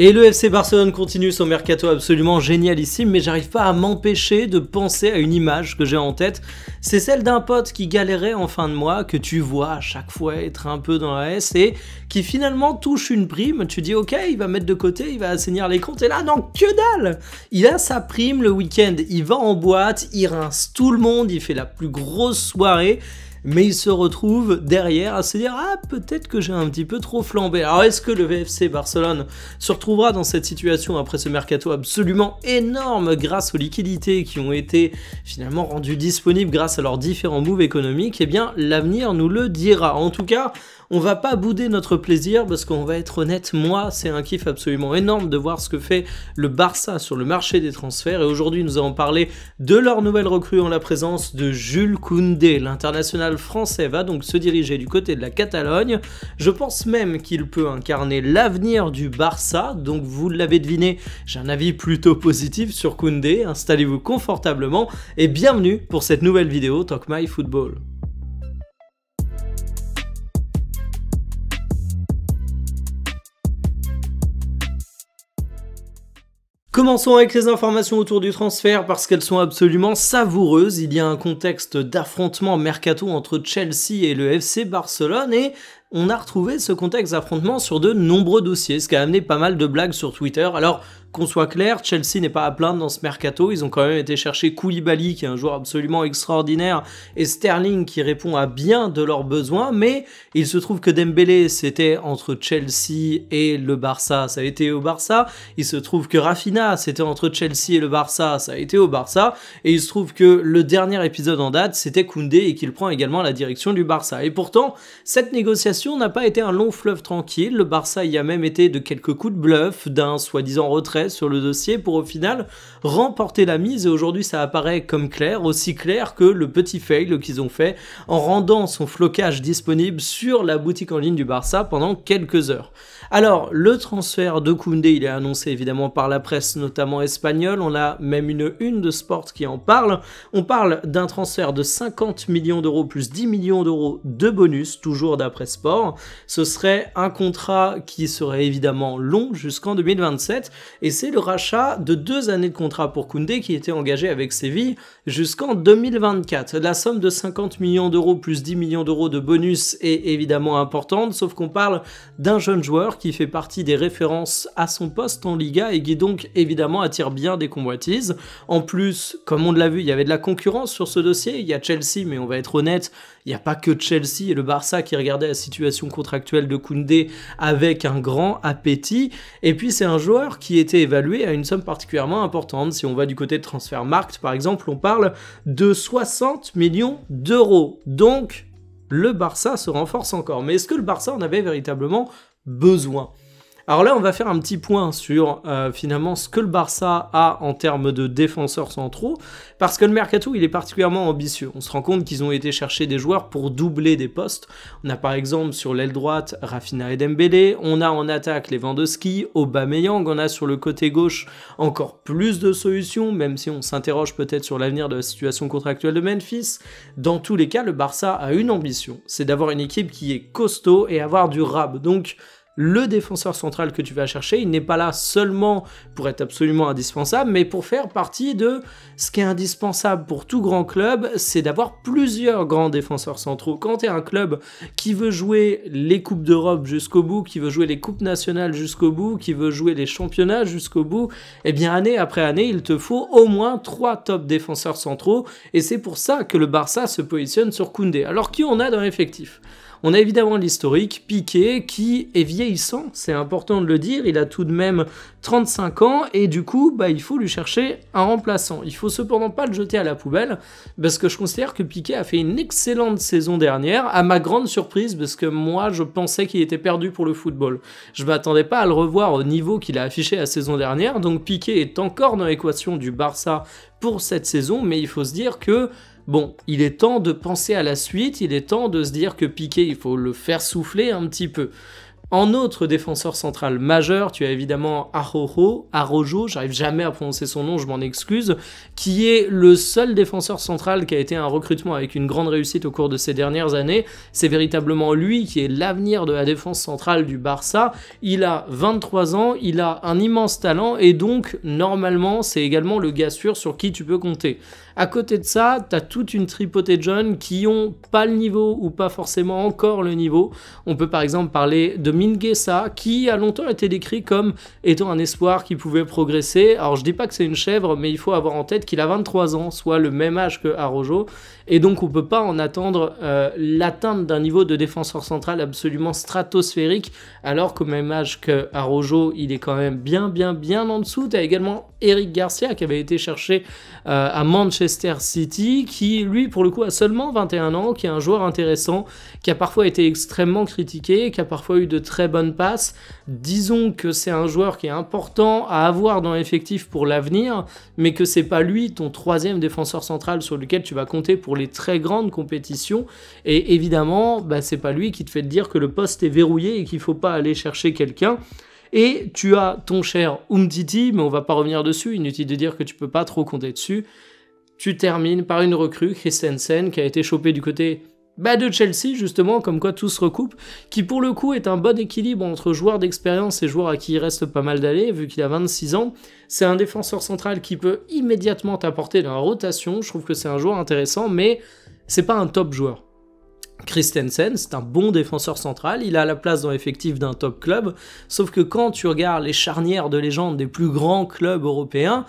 Et le FC Barcelone continue son mercato absolument génialissime, mais j'arrive pas à m'empêcher de penser à une image que j'ai en tête. C'est celle d'un pote qui galérait en fin de mois, que tu vois à chaque fois être un peu dans la S et qui finalement touche une prime. Tu dis ok, il va mettre de côté, il va assainir les comptes, et là non, que dalle Il a sa prime le week-end, il va en boîte, il rince tout le monde, il fait la plus grosse soirée mais il se retrouve derrière à se dire Ah, peut-être que j'ai un petit peu trop flambé. Alors, est-ce que le VFC Barcelone se retrouvera dans cette situation après ce mercato absolument énorme grâce aux liquidités qui ont été finalement rendues disponibles grâce à leurs différents moves économiques Eh bien, l'avenir nous le dira. En tout cas, on va pas bouder notre plaisir parce qu'on va être honnête, moi c'est un kiff absolument énorme de voir ce que fait le Barça sur le marché des transferts et aujourd'hui nous allons parler de leur nouvelle recrue en la présence de Jules Koundé, l'international français va donc se diriger du côté de la Catalogne. Je pense même qu'il peut incarner l'avenir du Barça, donc vous l'avez deviné, j'ai un avis plutôt positif sur Koundé, installez-vous confortablement et bienvenue pour cette nouvelle vidéo Talk My Football. Commençons avec les informations autour du transfert parce qu'elles sont absolument savoureuses. Il y a un contexte d'affrontement mercato entre Chelsea et le FC Barcelone et on a retrouvé ce contexte d'affrontement sur de nombreux dossiers, ce qui a amené pas mal de blagues sur Twitter. Alors, qu'on soit clair, Chelsea n'est pas à plaindre dans ce mercato. Ils ont quand même été chercher Koulibaly, qui est un joueur absolument extraordinaire, et Sterling, qui répond à bien de leurs besoins. Mais il se trouve que Dembélé, c'était entre Chelsea et le Barça. Ça a été au Barça. Il se trouve que Rafinha, c'était entre Chelsea et le Barça. Ça a été au Barça. Et il se trouve que le dernier épisode en date, c'était Koundé et qu'il prend également la direction du Barça. Et pourtant, cette négociation n'a pas été un long fleuve tranquille. Le Barça y a même été de quelques coups de bluff, d'un soi-disant retrait sur le dossier pour au final remporter la mise et aujourd'hui ça apparaît comme clair, aussi clair que le petit fail qu'ils ont fait en rendant son flocage disponible sur la boutique en ligne du Barça pendant quelques heures. Alors, le transfert de Koundé, il est annoncé évidemment par la presse, notamment espagnole. On a même une une de Sport qui en parle. On parle d'un transfert de 50 millions d'euros plus 10 millions d'euros de bonus, toujours d'après Sport. Ce serait un contrat qui serait évidemment long jusqu'en 2027. Et c'est le rachat de deux années de contrat pour Koundé qui était engagé avec Séville jusqu'en 2024. La somme de 50 millions d'euros plus 10 millions d'euros de bonus est évidemment importante, sauf qu'on parle d'un jeune joueur qui fait partie des références à son poste en Liga et qui donc évidemment attire bien des convoitises. En plus, comme on l'a vu, il y avait de la concurrence sur ce dossier, il y a Chelsea, mais on va être honnête, il n'y a pas que Chelsea et le Barça qui regardaient la situation contractuelle de Koundé avec un grand appétit. Et puis c'est un joueur qui était évalué à une somme particulièrement importante. Si on va du côté de Transfermarkt par exemple, on parle de 60 millions d'euros. Donc le Barça se renforce encore. Mais est-ce que le Barça en avait véritablement besoin. Alors là, on va faire un petit point sur euh, finalement ce que le Barça a en termes de défenseurs centraux, parce que le mercato, il est particulièrement ambitieux. On se rend compte qu'ils ont été chercher des joueurs pour doubler des postes. On a par exemple sur l'aile droite Rafina et Dembélé, on a en attaque Lewandowski, Aubameyang, on a sur le côté gauche encore plus de solutions, même si on s'interroge peut-être sur l'avenir de la situation contractuelle de Memphis. Dans tous les cas, le Barça a une ambition, c'est d'avoir une équipe qui est costaud et avoir du rab. Donc le défenseur central que tu vas chercher, il n'est pas là seulement pour être absolument indispensable, mais pour faire partie de ce qui est indispensable pour tout grand club, c'est d'avoir plusieurs grands défenseurs centraux. Quand tu es un club qui veut jouer les Coupes d'Europe jusqu'au bout, qui veut jouer les Coupes nationales jusqu'au bout, qui veut jouer les championnats jusqu'au bout, eh bien année après année, il te faut au moins trois top défenseurs centraux, et c'est pour ça que le Barça se positionne sur Koundé. Alors qui on a dans l'effectif on a évidemment l'historique, Piqué, qui est vieillissant, c'est important de le dire, il a tout de même 35 ans, et du coup, bah, il faut lui chercher un remplaçant. Il faut cependant pas le jeter à la poubelle, parce que je considère que Piqué a fait une excellente saison dernière, à ma grande surprise, parce que moi, je pensais qu'il était perdu pour le football. Je m'attendais pas à le revoir au niveau qu'il a affiché la saison dernière, donc Piqué est encore dans l'équation du Barça pour cette saison, mais il faut se dire que Bon, il est temps de penser à la suite, il est temps de se dire que Piqué, il faut le faire souffler un petit peu. En autre défenseur central majeur, tu as évidemment Arojo, j'arrive jamais à prononcer son nom, je m'en excuse, qui est le seul défenseur central qui a été un recrutement avec une grande réussite au cours de ces dernières années. C'est véritablement lui qui est l'avenir de la défense centrale du Barça. Il a 23 ans, il a un immense talent et donc normalement c'est également le gars sûr sur qui tu peux compter. À côté de ça, tu as toute une tripotée de jeunes qui ont pas le niveau ou pas forcément encore le niveau. On peut par exemple parler de Mingesa, qui a longtemps été décrit comme étant un espoir qui pouvait progresser. Alors je dis pas que c'est une chèvre, mais il faut avoir en tête qu'il a 23 ans, soit le même âge que Arojo, et donc, on peut pas en attendre euh, l'atteinte d'un niveau de défenseur central absolument stratosphérique, alors qu'au même âge que Rojo, il est quand même bien, bien, bien en dessous. Tu as également Eric Garcia qui avait été cherché euh, à Manchester City, qui lui, pour le coup, a seulement 21 ans, qui est un joueur intéressant, qui a parfois été extrêmement critiqué, qui a parfois eu de très bonnes passes. Disons que c'est un joueur qui est important à avoir dans l'effectif pour l'avenir, mais que c'est pas lui ton troisième défenseur central sur lequel tu vas compter pour les très grandes compétitions. Et évidemment, bah, c'est pas lui qui te fait dire que le poste est verrouillé et qu'il faut pas aller chercher quelqu'un. Et tu as ton cher Umtiti, mais on va pas revenir dessus, inutile de dire que tu peux pas trop compter dessus. Tu termines par une recrue, Christensen, qui a été chopée du côté bah, de Chelsea, justement, comme quoi tout se recoupe, qui pour le coup est un bon équilibre entre joueur d'expérience et joueur à qui il reste pas mal d'aller, vu qu'il a 26 ans. C'est un défenseur central qui peut immédiatement t'apporter dans la rotation. Je trouve que c'est un joueur intéressant, mais c'est pas un top joueur. Christensen, c'est un bon défenseur central, il a la place dans l'effectif d'un top club, sauf que quand tu regardes les charnières de légende des plus grands clubs européens,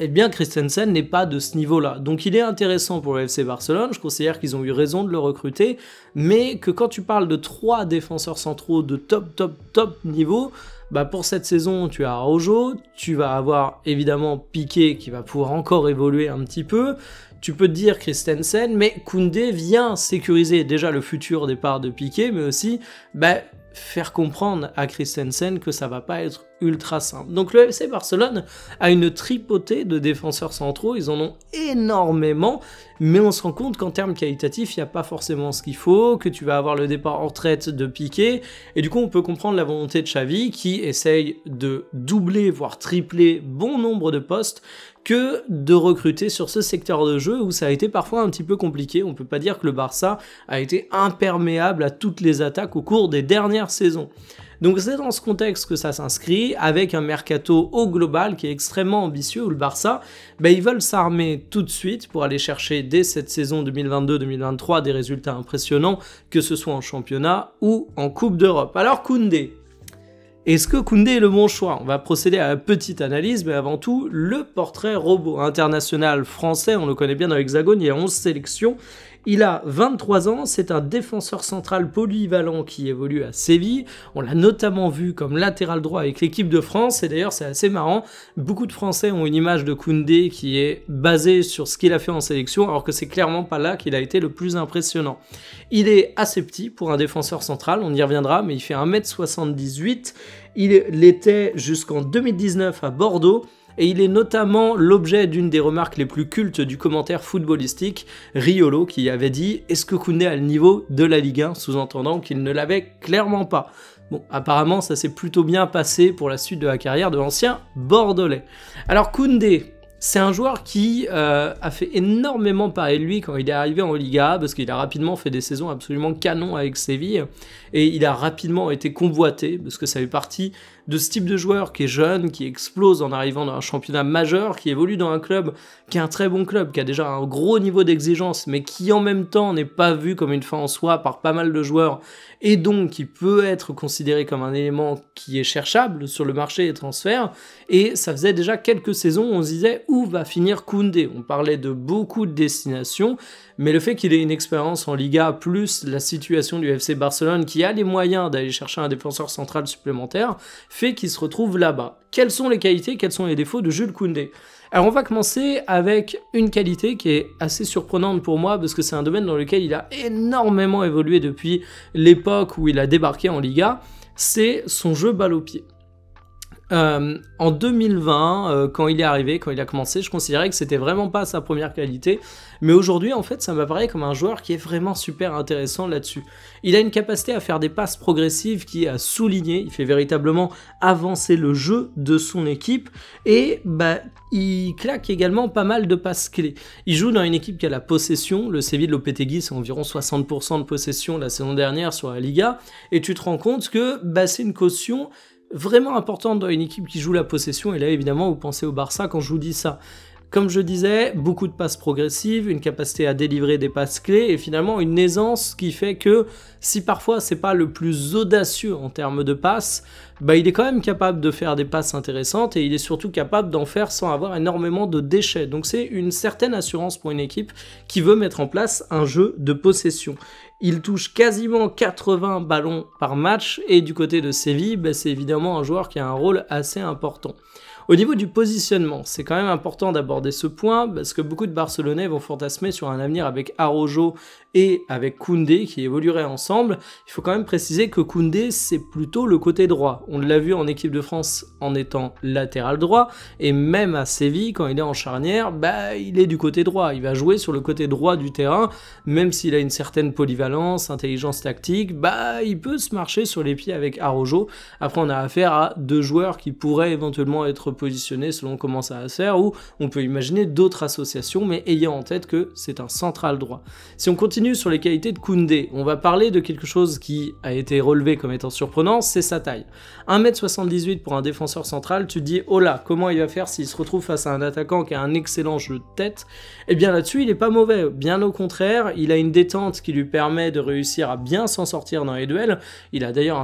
eh bien, Christensen n'est pas de ce niveau-là. Donc il est intéressant pour le FC Barcelone, je considère qu'ils ont eu raison de le recruter, mais que quand tu parles de trois défenseurs centraux de top, top, top niveau, bah pour cette saison, tu as Rojo, tu vas avoir évidemment Piqué qui va pouvoir encore évoluer un petit peu, tu peux te dire Christensen, mais Koundé vient sécuriser déjà le futur départ de Piqué, mais aussi bah, faire comprendre à Christensen que ça va pas être ultra simple. Donc le FC Barcelone a une tripotée de défenseurs centraux, ils en ont énormément, mais on se rend compte qu'en termes qualitatifs, il n'y a pas forcément ce qu'il faut, que tu vas avoir le départ en retraite de Piqué, et du coup on peut comprendre la volonté de Xavi qui essaye de doubler, voire tripler bon nombre de postes, que de recruter sur ce secteur de jeu où ça a été parfois un petit peu compliqué. On peut pas dire que le Barça a été imperméable à toutes les attaques au cours des dernières saisons. Donc c'est dans ce contexte que ça s'inscrit, avec un mercato au global qui est extrêmement ambitieux, où le Barça, ben ils veulent s'armer tout de suite pour aller chercher dès cette saison 2022-2023 des résultats impressionnants, que ce soit en championnat ou en Coupe d'Europe. Alors Koundé, est-ce que Koundé est le bon choix On va procéder à la petite analyse, mais avant tout, le portrait robot international français, on le connaît bien dans l'Hexagone, il y a 11 sélections, il a 23 ans, c'est un défenseur central polyvalent qui évolue à Séville. On l'a notamment vu comme latéral droit avec l'équipe de France, et d'ailleurs c'est assez marrant, beaucoup de Français ont une image de Koundé qui est basée sur ce qu'il a fait en sélection, alors que c'est clairement pas là qu'il a été le plus impressionnant. Il est assez petit pour un défenseur central, on y reviendra, mais il fait 1m78, il l'était jusqu'en 2019 à Bordeaux, et il est notamment l'objet d'une des remarques les plus cultes du commentaire footballistique, Riolo qui avait dit « Est-ce que Koundé a le niveau de la Ligue 1 ?» sous-entendant qu'il ne l'avait clairement pas. Bon, apparemment ça s'est plutôt bien passé pour la suite de la carrière de l'ancien Bordelais. Alors Koundé, c'est un joueur qui euh, a fait énormément parler de lui quand il est arrivé en Liga, parce qu'il a rapidement fait des saisons absolument canon avec Séville, et il a rapidement été convoité, parce que ça fait partie de ce type de joueur qui est jeune, qui explose en arrivant dans un championnat majeur, qui évolue dans un club qui est un très bon club, qui a déjà un gros niveau d'exigence, mais qui en même temps n'est pas vu comme une fin en soi par pas mal de joueurs, et donc qui peut être considéré comme un élément qui est cherchable sur le marché des transferts, et ça faisait déjà quelques saisons on se disait où va finir Koundé. On parlait de beaucoup de destinations, mais le fait qu'il ait une expérience en Liga, plus la situation du FC Barcelone qui a les moyens d'aller chercher un défenseur central supplémentaire, fait qu'il se retrouve là-bas. Quelles sont les qualités, quels sont les défauts de Jules Koundé alors on va commencer avec une qualité qui est assez surprenante pour moi parce que c'est un domaine dans lequel il a énormément évolué depuis l'époque où il a débarqué en Liga, c'est son jeu balle au pied. Euh, en 2020, euh, quand il est arrivé, quand il a commencé, je considérais que c'était vraiment pas sa première qualité. Mais aujourd'hui, en fait, ça m'apparaît comme un joueur qui est vraiment super intéressant là-dessus. Il a une capacité à faire des passes progressives qui a souligné, Il fait véritablement avancer le jeu de son équipe. Et bah, il claque également pas mal de passes clés. Il joue dans une équipe qui a la possession. Le Séville Lopetegui, c'est environ 60% de possession la saison dernière sur la Liga. Et tu te rends compte que bah, c'est une caution vraiment importante dans une équipe qui joue la possession. Et là, évidemment, vous pensez au Barça quand je vous dis ça. Comme je disais, beaucoup de passes progressives, une capacité à délivrer des passes clés et finalement une aisance qui fait que si parfois c'est pas le plus audacieux en termes de passes, bah il est quand même capable de faire des passes intéressantes et il est surtout capable d'en faire sans avoir énormément de déchets. Donc c'est une certaine assurance pour une équipe qui veut mettre en place un jeu de possession. Il touche quasiment 80 ballons par match et du côté de Séville, ben, c'est évidemment un joueur qui a un rôle assez important. Au niveau du positionnement, c'est quand même important d'aborder ce point parce que beaucoup de Barcelonais vont fantasmer sur un avenir avec Arojo et avec Koundé qui évoluerait ensemble. Il faut quand même préciser que Koundé, c'est plutôt le côté droit. On l'a vu en équipe de France en étant latéral droit, et même à Séville, quand il est en charnière, bah, il est du côté droit. Il va jouer sur le côté droit du terrain, même s'il a une certaine polyvalence, intelligence tactique, bah, il peut se marcher sur les pieds avec Arojo. Après, on a affaire à deux joueurs qui pourraient éventuellement être positionnés selon comment ça va se faire, ou on peut imaginer d'autres associations, mais ayant en tête que c'est un central droit. Si on continue sur les qualités de Koundé. On va parler de quelque chose qui a été relevé comme étant surprenant, c'est sa taille. 1m78 pour un défenseur central, tu dis oh là, comment il va faire s'il se retrouve face à un attaquant qui a un excellent jeu de tête Eh bien là-dessus, il n'est pas mauvais. Bien au contraire, il a une détente qui lui permet de réussir à bien s'en sortir dans les duels. Il a d'ailleurs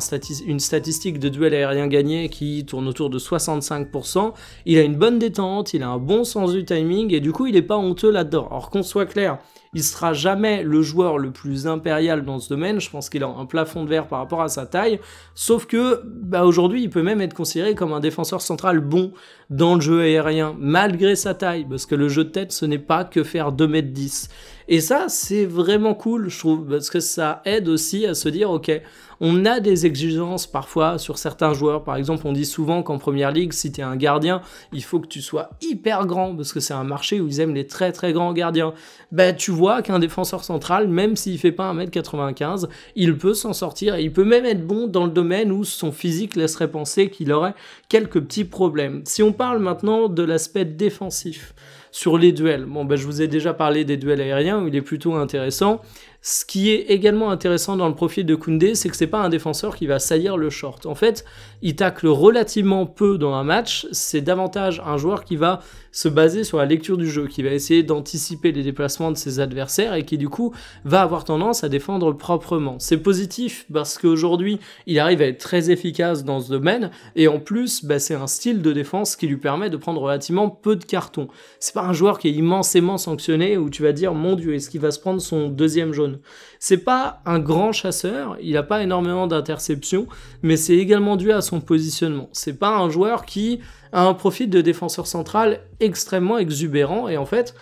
une statistique de duel aérien gagné qui tourne autour de 65%. Il a une bonne détente, il a un bon sens du timing et du coup, il n'est pas honteux là-dedans. Alors qu'on soit clair, il sera jamais le joueur le plus impérial dans ce domaine. Je pense qu'il a un plafond de verre par rapport à sa taille. Sauf que, bah, aujourd'hui, il peut même être considéré comme un défenseur central bon dans le jeu aérien, malgré sa taille, parce que le jeu de tête, ce n'est pas que faire 2m10. Et ça, c'est vraiment cool, je trouve, parce que ça aide aussi à se dire, ok, on a des exigences parfois sur certains joueurs. Par exemple, on dit souvent qu'en première ligue, si tu es un gardien, il faut que tu sois hyper grand parce que c'est un marché où ils aiment les très très grands gardiens. Bah, tu vois qu'un défenseur central, même s'il fait pas 1m95, il peut s'en sortir et il peut même être bon dans le domaine où son physique laisserait penser qu'il aurait quelques petits problèmes. Si on parle maintenant de l'aspect défensif, sur les duels. Bon, ben, je vous ai déjà parlé des duels aériens où il est plutôt intéressant. Ce qui est également intéressant dans le profil de Koundé, c'est que c'est pas un défenseur qui va saillir le short. En fait, il tacle relativement peu dans un match. C'est davantage un joueur qui va se baser sur la lecture du jeu, qui va essayer d'anticiper les déplacements de ses adversaires et qui du coup va avoir tendance à défendre proprement. C'est positif parce qu'aujourd'hui il arrive à être très efficace dans ce domaine et en plus bah, c'est un style de défense qui lui permet de prendre relativement peu de cartons. C'est pas un joueur qui est immensément sanctionné où tu vas dire mon dieu est-ce qu'il va se prendre son deuxième jaune. C'est pas un grand chasseur, il n'a pas énormément d'interceptions, mais c'est également dû à son positionnement. C'est pas un joueur qui a un profil de défenseur central extrêmement exubérant, et en fait,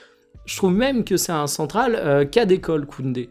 je trouve même que c'est un central cas euh, d'école, Koundé.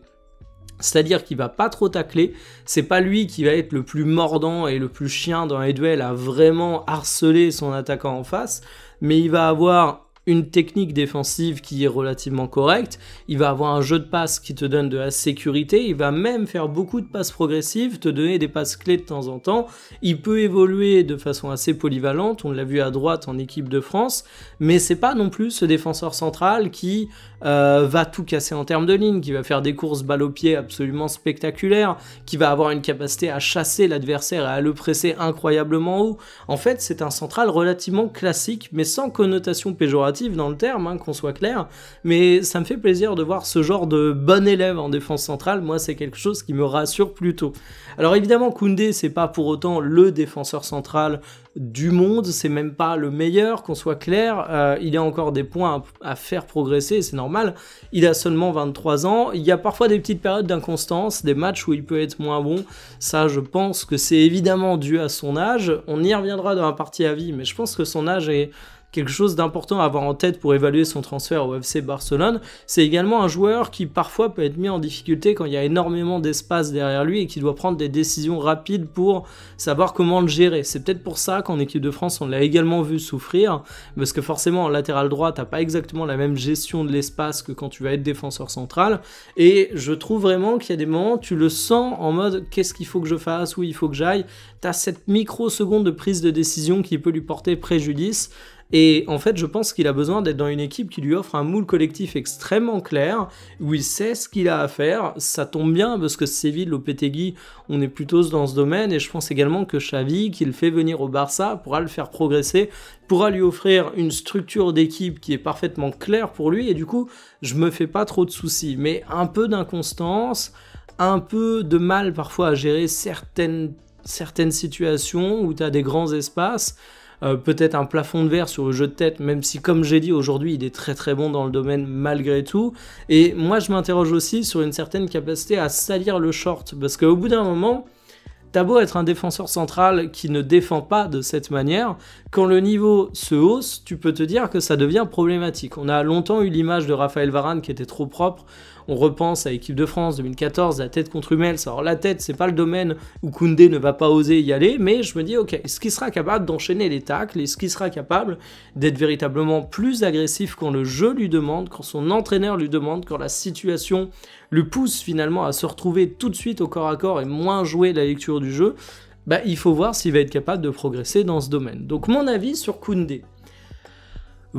C'est-à-dire qu'il va pas trop tacler, c'est pas lui qui va être le plus mordant et le plus chien dans les duels à vraiment harceler son attaquant en face, mais il va avoir une technique défensive qui est relativement correcte, il va avoir un jeu de passe qui te donne de la sécurité, il va même faire beaucoup de passes progressives, te donner des passes clés de temps en temps, il peut évoluer de façon assez polyvalente, on l'a vu à droite en équipe de France, mais c'est pas non plus ce défenseur central qui euh, va tout casser en termes de ligne, qui va faire des courses balle au pied absolument spectaculaires, qui va avoir une capacité à chasser l'adversaire et à le presser incroyablement haut. En fait, c'est un central relativement classique, mais sans connotation péjorative dans le terme, hein, qu'on soit clair, mais ça me fait plaisir de voir ce genre de bon élève en défense centrale, moi c'est quelque chose qui me rassure plutôt. Alors évidemment Koundé c'est pas pour autant le défenseur central du monde, c'est même pas le meilleur, qu'on soit clair, euh, il a encore des points à, faire progresser, c'est normal, il a seulement 23 ans, il y a parfois des petites périodes d'inconstance, des matchs où il peut être moins bon, ça je pense que c'est évidemment dû à son âge, on y reviendra dans un partie à vie, mais je pense que son âge est quelque chose d'important à avoir en tête pour évaluer son transfert au FC Barcelone. C'est également un joueur qui parfois peut être mis en difficulté quand il y a énormément d'espace derrière lui et qui doit prendre des décisions rapides pour savoir comment le gérer. C'est peut-être pour ça qu'en équipe de France, on l'a également vu souffrir, parce que forcément en latéral droit, t'as pas exactement la même gestion de l'espace que quand tu vas être défenseur central. Et je trouve vraiment qu'il y a des moments, tu le sens en mode qu'est-ce qu'il faut que je fasse, où il faut que j'aille. Tu as cette microseconde de prise de décision qui peut lui porter préjudice. Et en fait, je pense qu'il a besoin d'être dans une équipe qui lui offre un moule collectif extrêmement clair, où il sait ce qu'il a à faire. Ça tombe bien parce que Séville, Lopetegui, on est plutôt dans ce domaine. Et je pense également que Xavi, qu'il fait venir au Barça, pourra le faire progresser, pourra lui offrir une structure d'équipe qui est parfaitement claire pour lui. Et du coup, je me fais pas trop de soucis. Mais un peu d'inconstance, un peu de mal parfois à gérer certaines, certaines situations où tu as des grands espaces. Euh, peut-être un plafond de verre sur le jeu de tête, même si comme j'ai dit aujourd'hui il est très très bon dans le domaine malgré tout. Et moi je m'interroge aussi sur une certaine capacité à salir le short, parce qu'au bout d'un moment, T'as beau être un défenseur central qui ne défend pas de cette manière, quand le niveau se hausse, tu peux te dire que ça devient problématique. On a longtemps eu l'image de Raphaël Varane qui était trop propre. On repense à l'équipe de France 2014, la tête contre Hummels. Alors la tête, c'est pas le domaine où Koundé ne va pas oser y aller, mais je me dis, ok, est-ce qu'il sera capable d'enchaîner les tacles Est-ce qu'il sera capable d'être véritablement plus agressif quand le jeu lui demande, quand son entraîneur lui demande, quand la situation le pousse finalement à se retrouver tout de suite au corps à corps et moins jouer la lecture du jeu bah, il faut voir s'il va être capable de progresser dans ce domaine. Donc mon avis sur Koundé,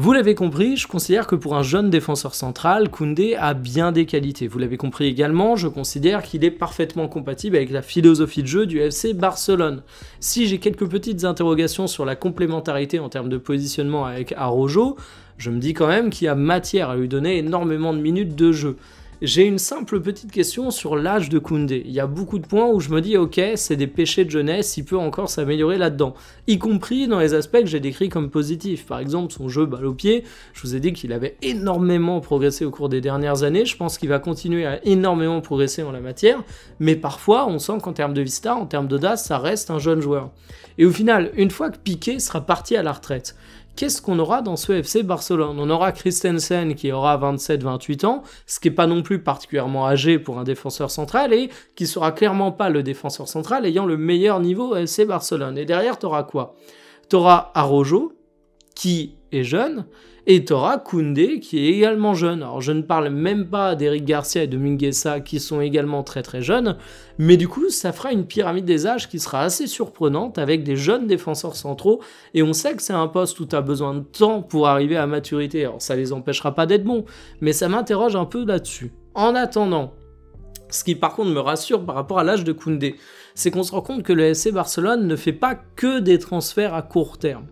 vous l'avez compris, je considère que pour un jeune défenseur central, Koundé a bien des qualités. Vous l'avez compris également, je considère qu'il est parfaitement compatible avec la philosophie de jeu du FC Barcelone. Si j'ai quelques petites interrogations sur la complémentarité en termes de positionnement avec Arojo, je me dis quand même qu'il y a matière à lui donner énormément de minutes de jeu. J'ai une simple petite question sur l'âge de Koundé. Il y a beaucoup de points où je me dis, ok, c'est des péchés de jeunesse, il peut encore s'améliorer là-dedans. Y compris dans les aspects que j'ai décrits comme positifs. Par exemple, son jeu balle au pied, je vous ai dit qu'il avait énormément progressé au cours des dernières années. Je pense qu'il va continuer à énormément progresser en la matière. Mais parfois, on sent qu'en termes de vista, en termes d'audace, ça reste un jeune joueur. Et au final, une fois que Piqué sera parti à la retraite, qu'est-ce qu'on aura dans ce FC Barcelone On aura Christensen qui aura 27-28 ans, ce qui n'est pas non plus particulièrement âgé pour un défenseur central et qui sera clairement pas le défenseur central ayant le meilleur niveau FC Barcelone. Et derrière, t'auras quoi T'auras Arojo qui est jeune, et Tora Koundé qui est également jeune. Alors je ne parle même pas d'Eric Garcia et de Minguesa qui sont également très très jeunes, mais du coup ça fera une pyramide des âges qui sera assez surprenante avec des jeunes défenseurs centraux, et on sait que c'est un poste où tu as besoin de temps pour arriver à maturité, alors ça les empêchera pas d'être bons, mais ça m'interroge un peu là-dessus. En attendant, ce qui par contre me rassure par rapport à l'âge de Koundé, c'est qu'on se rend compte que le SC Barcelone ne fait pas que des transferts à court terme.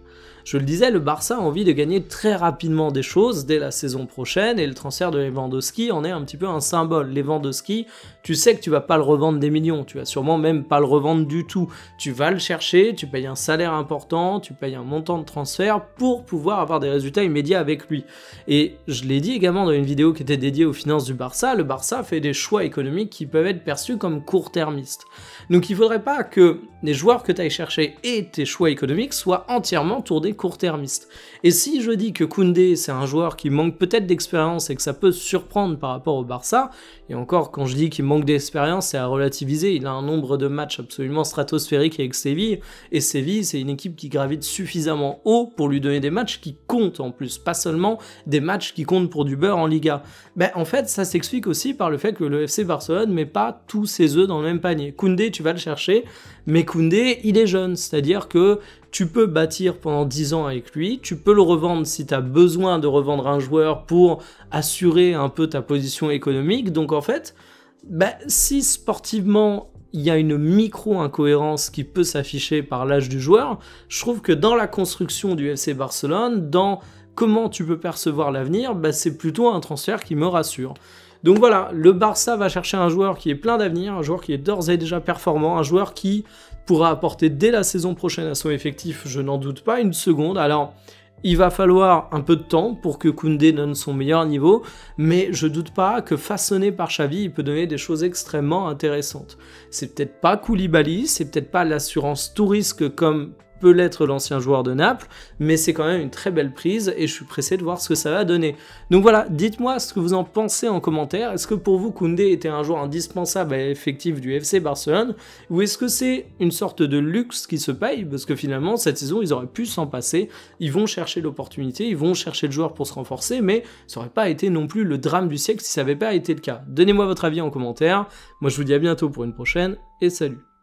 Je le disais, le Barça a envie de gagner très rapidement des choses dès la saison prochaine et le transfert de Lewandowski en est un petit peu un symbole. Lewandowski tu sais que tu vas pas le revendre des millions, tu vas sûrement même pas le revendre du tout. Tu vas le chercher, tu payes un salaire important, tu payes un montant de transfert pour pouvoir avoir des résultats immédiats avec lui. Et je l'ai dit également dans une vidéo qui était dédiée aux finances du Barça, le Barça fait des choix économiques qui peuvent être perçus comme court-termistes. Donc il faudrait pas que les joueurs que tu ailles chercher et tes choix économiques soient entièrement tournés court-termistes. Et si je dis que Koundé, c'est un joueur qui manque peut-être d'expérience et que ça peut surprendre par rapport au Barça, et encore quand je dis qu'il manque d'expérience, c'est à relativiser. Il a un nombre de matchs absolument stratosphérique avec Séville. Et Séville, c'est une équipe qui gravite suffisamment haut pour lui donner des matchs qui comptent en plus, pas seulement des matchs qui comptent pour du beurre en Liga. Mais, ben, en fait, ça s'explique aussi par le fait que le FC Barcelone met pas tous ses œufs dans le même panier. Koundé, tu vas le chercher, mais Koundé, il est jeune, c'est-à-dire que tu peux bâtir pendant 10 ans avec lui, tu peux le revendre si tu as besoin de revendre un joueur pour assurer un peu ta position économique. Donc en fait, bah, si sportivement il y a une micro-incohérence qui peut s'afficher par l'âge du joueur, je trouve que dans la construction du FC Barcelone, dans comment tu peux percevoir l'avenir, bah, c'est plutôt un transfert qui me rassure. Donc voilà, le Barça va chercher un joueur qui est plein d'avenir, un joueur qui est d'ores et déjà performant, un joueur qui pourra apporter dès la saison prochaine à son effectif, je n'en doute pas, une seconde. Alors, il va falloir un peu de temps pour que Koundé donne son meilleur niveau, mais je doute pas que façonné par Xavi, il peut donner des choses extrêmement intéressantes. C'est peut-être pas Koulibaly, c'est peut-être pas l'assurance tout risque comme peut l'être l'ancien joueur de Naples, mais c'est quand même une très belle prise et je suis pressé de voir ce que ça va donner. Donc voilà, dites-moi ce que vous en pensez en commentaire. Est-ce que pour vous, Koundé était un joueur indispensable et effectif du FC Barcelone ou est-ce que c'est une sorte de luxe qui se paye Parce que finalement, cette saison, ils auraient pu s'en passer. Ils vont chercher l'opportunité, ils vont chercher le joueur pour se renforcer, mais ça n'aurait pas été non plus le drame du siècle si ça n'avait pas été le cas. Donnez-moi votre avis en commentaire. Moi, je vous dis à bientôt pour une prochaine et salut